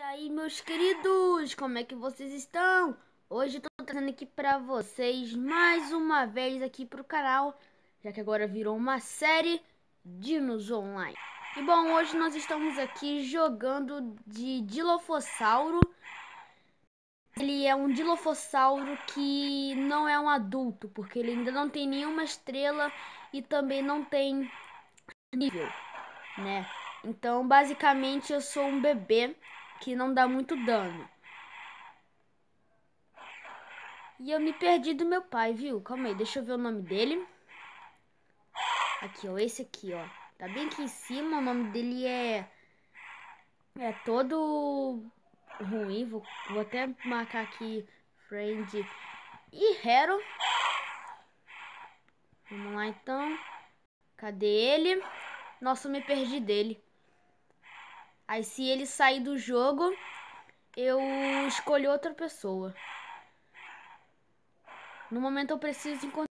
E aí, meus queridos, como é que vocês estão? Hoje eu tô trazendo aqui pra vocês mais uma vez aqui pro canal, já que agora virou uma série Dinos Online. E bom, hoje nós estamos aqui jogando de Dilofossauro. Ele é um Dilofossauro que não é um adulto, porque ele ainda não tem nenhuma estrela e também não tem nível, né? Então, basicamente, eu sou um bebê que não dá muito dano. E eu me perdi do meu pai, viu? Calma aí, deixa eu ver o nome dele. Aqui, ó, esse aqui, ó. Tá bem aqui em cima, o nome dele é... É todo ruim, vou, vou até marcar aqui Friend e Hero. Vamos lá, então. Cadê ele? Nossa, eu me perdi dele. Aí se ele sair do jogo, eu escolho outra pessoa. No momento eu preciso encontrar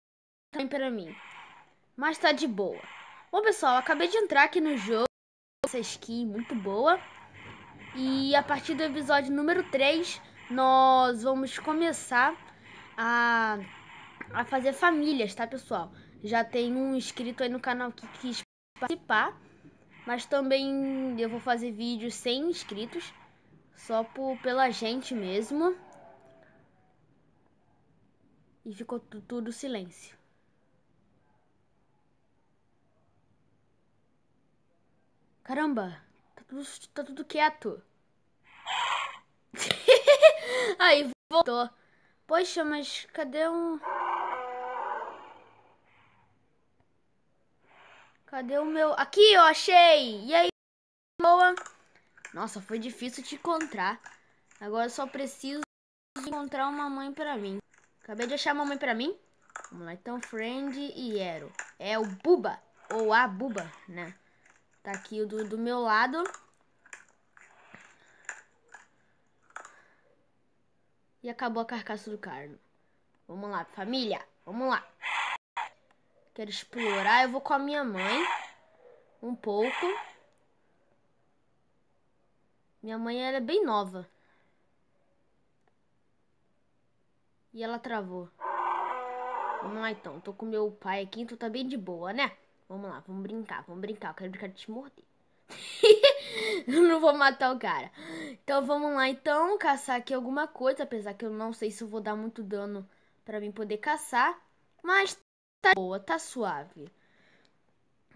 alguém para mim. Mas tá de boa. Bom, pessoal, acabei de entrar aqui no jogo. Essa skin muito boa. E a partir do episódio número 3, nós vamos começar a, a fazer famílias, tá, pessoal? Já tem um inscrito aí no canal que quis participar. Mas também eu vou fazer vídeos sem inscritos, só por, pela gente mesmo. E ficou tudo silêncio. Caramba, tá tudo, tá tudo quieto. Aí voltou. Poxa, mas cadê um... Cadê o meu? Aqui, eu achei! E aí, boa? Nossa, foi difícil te encontrar. Agora eu só preciso encontrar uma mãe pra mim. Acabei de achar uma mãe pra mim. Vamos lá, então, friend e ero. É o Buba, ou a Buba, né? Tá aqui do, do meu lado. E acabou a carcaça do carno. Vamos lá, família. Vamos lá. Quero explorar. Eu vou com a minha mãe. Um pouco. Minha mãe ela é bem nova. E ela travou. Vamos lá então. Tô com meu pai aqui, então tá bem de boa, né? Vamos lá, vamos brincar, vamos brincar. Eu quero brincar de te morder. eu não vou matar o cara. Então vamos lá então, caçar aqui alguma coisa. Apesar que eu não sei se eu vou dar muito dano pra mim poder caçar. Mas tá boa, tá suave.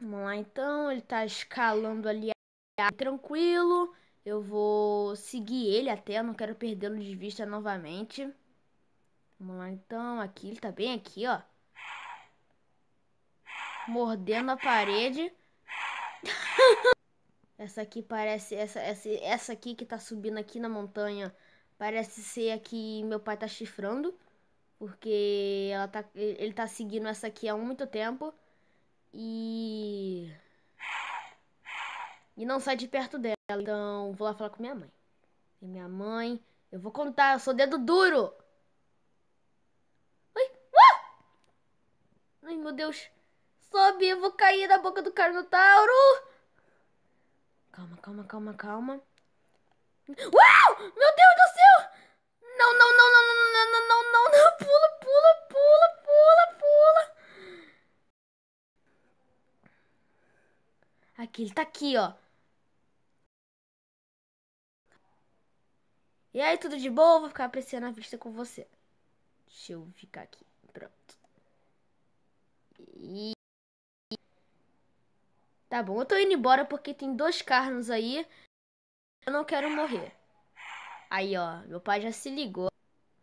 Vamos lá então, ele tá escalando ali tranquilo. Eu vou seguir ele até, não quero perdê-lo de vista novamente. Vamos lá então, aqui ele tá bem aqui, ó. Mordendo a parede. essa aqui parece essa, essa essa aqui que tá subindo aqui na montanha, parece ser a que meu pai tá chifrando. Porque ela tá, ele tá seguindo essa aqui há muito tempo. E. E não sai de perto dela. Então, vou lá falar com minha mãe. E minha mãe. Eu vou contar, eu sou dedo duro! Ai! Ah! Ai, meu Deus! Sobe, eu vou cair na boca do Carnotauro! Calma, calma, calma, calma. Uau! Meu Deus do céu! Não, não, não, não, não, não, não, não, aqui, ele tá aqui, ó. E aí, tudo de boa? Vou ficar apreciando a vista com você. Deixa eu ficar aqui. Pronto. E... Tá bom, eu tô indo embora porque tem dois carnos aí. Eu não quero morrer. Aí, ó, meu pai já se ligou.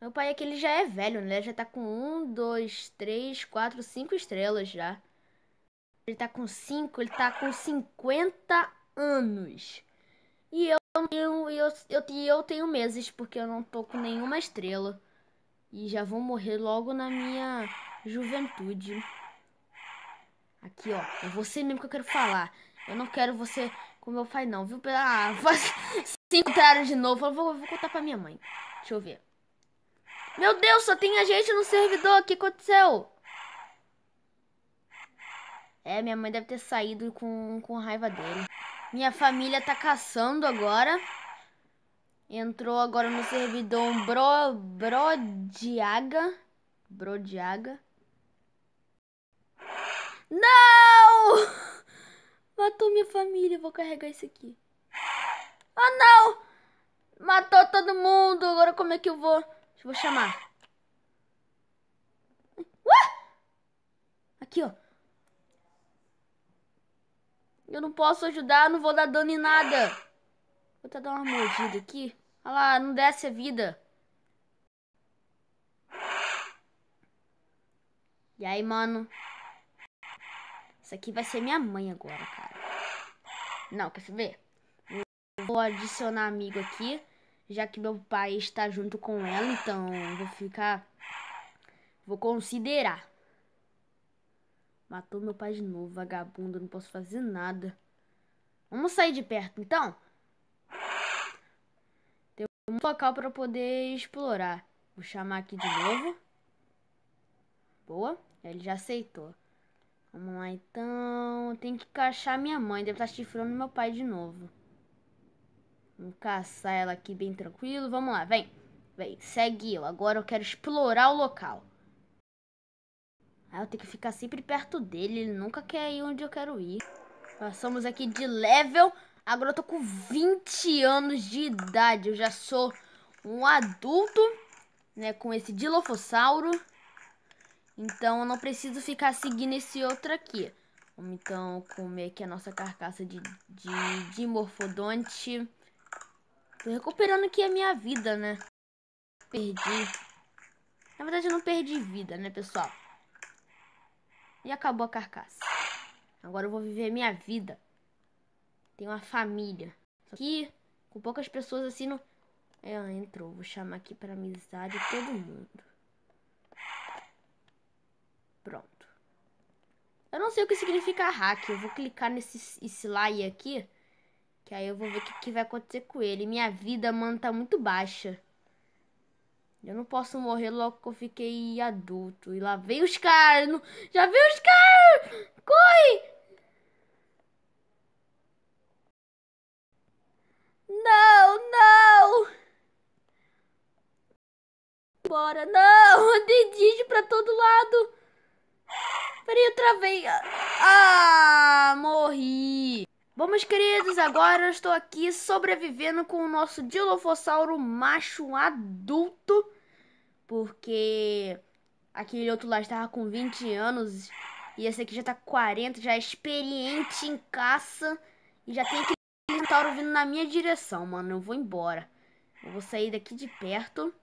Meu pai aqui, é ele já é velho, né? Já tá com um, dois, três, quatro, cinco estrelas já ele tá com 5, ele tá com 50 anos. E eu, eu, eu, eu, eu tenho meses, porque eu não tô com nenhuma estrela. E já vou morrer logo na minha juventude. Aqui, ó. É você mesmo que eu quero falar. Eu não quero você com meu pai, não, viu? Ah, se encontraram de novo. Eu vou, eu vou contar pra minha mãe. Deixa eu ver. Meu Deus, só tem a gente no servidor. O que aconteceu? É, minha mãe deve ter saído com, com raiva dele. Minha família tá caçando agora. Entrou agora no servidor um bro, Brodiaga. Brodiaga. Não! Matou minha família. Vou carregar isso aqui. Ah, oh, não! Matou todo mundo. Agora como é que eu vou... Eu vou chamar. Uh! Aqui, ó. Eu não posso ajudar, não vou dar dano em nada. Vou até dar uma mordida aqui. Olha lá, não desce a vida. E aí, mano? Isso aqui vai ser minha mãe agora, cara. Não, quer saber? Vou adicionar amigo aqui, já que meu pai está junto com ela, então vou ficar... Vou considerar. Matou meu pai de novo, vagabundo, não posso fazer nada. Vamos sair de perto, então? Tem um local para poder explorar. Vou chamar aqui de novo. Boa, ele já aceitou. Vamos lá, então. Tem que caçar minha mãe, deve estar chifrando meu pai de novo. Vamos caçar ela aqui bem tranquilo. Vamos lá, vem. Vem, segue eu. Agora eu quero explorar o local. Aí eu tenho que ficar sempre perto dele, ele nunca quer ir onde eu quero ir. Passamos aqui de level. Agora eu tô com 20 anos de idade. Eu já sou um adulto, né? Com esse dilofossauro Então eu não preciso ficar seguindo esse outro aqui. Vamos então comer aqui a nossa carcaça de, de, de morfodonte. Tô recuperando aqui a minha vida, né? Perdi. Na verdade eu não perdi vida, né, pessoal? e acabou a carcaça. Agora eu vou viver minha vida. Tenho uma família. Só que com poucas pessoas assim não. É, entrou. Vou chamar aqui para amizade todo mundo. Pronto. Eu não sei o que significa hack. Eu vou clicar nesse slide aqui. Que aí eu vou ver o que, que vai acontecer com ele. Minha vida, mano, tá muito baixa. Eu não posso morrer logo que eu fiquei adulto. E lá vem os caras. Não... Já viu os caras? Corre! Não, não! Bora, não! Eu dei pra todo lado. Peraí, eu travei. Ah! Bom, meus queridos, agora eu estou aqui sobrevivendo com o nosso Dilofossauro macho adulto, porque aquele outro lá estava com 20 anos e esse aqui já está com 40, já é experiente em caça e já tem aquele dinossauro vindo na minha direção, mano. Eu vou embora. Eu vou sair daqui de perto.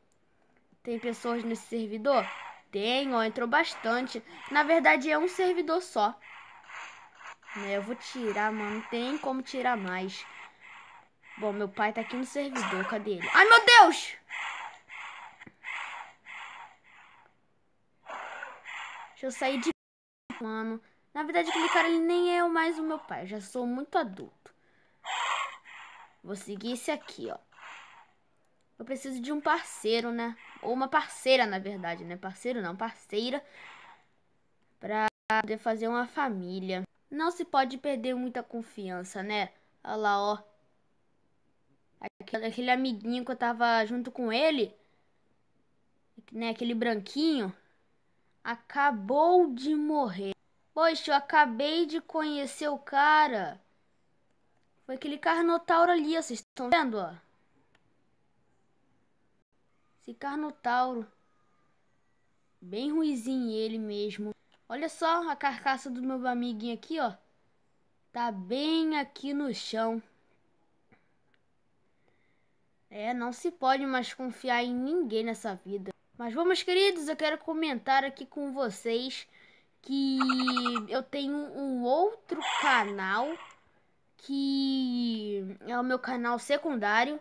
Tem pessoas nesse servidor? Tem, ó, entrou bastante. Na verdade é um servidor só. Né? Eu vou tirar, mano. Não tem como tirar mais. Bom, meu pai tá aqui no servidor. Cadê ele? Ai, meu Deus! Deixa eu sair de... Mano... Na verdade, aquele cara ele nem é mais o meu pai. Eu já sou muito adulto. Vou seguir esse aqui, ó. Eu preciso de um parceiro, né? Ou uma parceira, na verdade, né? Parceiro não, parceira. Pra poder fazer uma família. Não se pode perder muita confiança, né? Olha lá, ó. Aquele, aquele amiguinho que eu tava junto com ele, né? Aquele branquinho, acabou de morrer. Poxa, eu acabei de conhecer o cara. Foi aquele Carnotauro ali, ó, vocês estão vendo, ó? Esse Carnotauro. Bem ruizinho ele mesmo. Olha só a carcaça do meu amiguinho aqui, ó. Tá bem aqui no chão. É, não se pode mais confiar em ninguém nessa vida. Mas vamos, queridos, eu quero comentar aqui com vocês que eu tenho um outro canal que é o meu canal secundário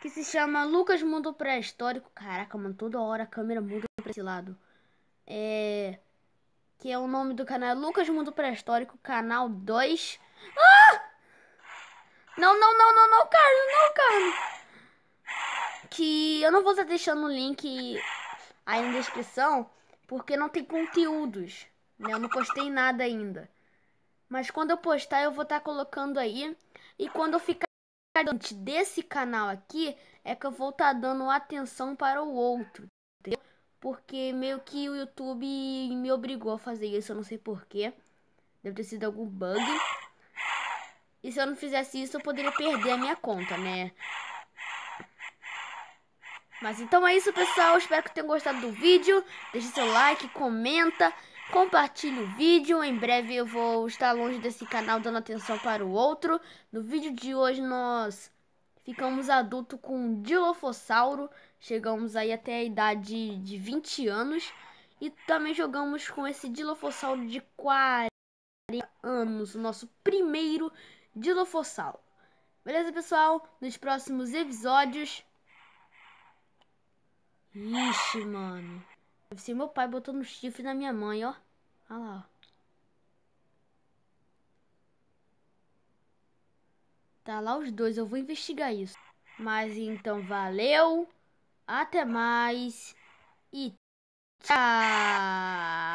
que se chama Lucas Mundo Pré-Histórico. Caraca, mano, toda hora a câmera muda pra esse lado. É que é o nome do canal é Lucas Mundo Pré-Histórico, canal 2. Ah! Não, não, não, não, não, Carlos, não, Carlos. Que eu não vou estar deixando o link aí na descrição, porque não tem conteúdos, né? Eu não postei nada ainda. Mas quando eu postar, eu vou estar colocando aí. E quando eu ficar desse canal aqui, é que eu vou estar dando atenção para o outro porque meio que o YouTube me obrigou a fazer isso, eu não sei porquê. Deve ter sido algum bug. E se eu não fizesse isso, eu poderia perder a minha conta, né? Mas então é isso, pessoal. Espero que tenham gostado do vídeo. Deixe seu like, comenta, compartilhe o vídeo. Em breve eu vou estar longe desse canal dando atenção para o outro. No vídeo de hoje nós ficamos adultos com um Dilofossauro, chegamos aí até a idade de 20 anos e também jogamos com esse Dilofossauro de 40 anos, o nosso primeiro Dilofossauro. Beleza, pessoal? Nos próximos episódios. Ixi, mano. Deve ser meu pai botando chifre na minha mãe, ó. Olha lá, ó. Tá lá os dois, eu vou investigar isso. Mas então valeu, até mais e tchau!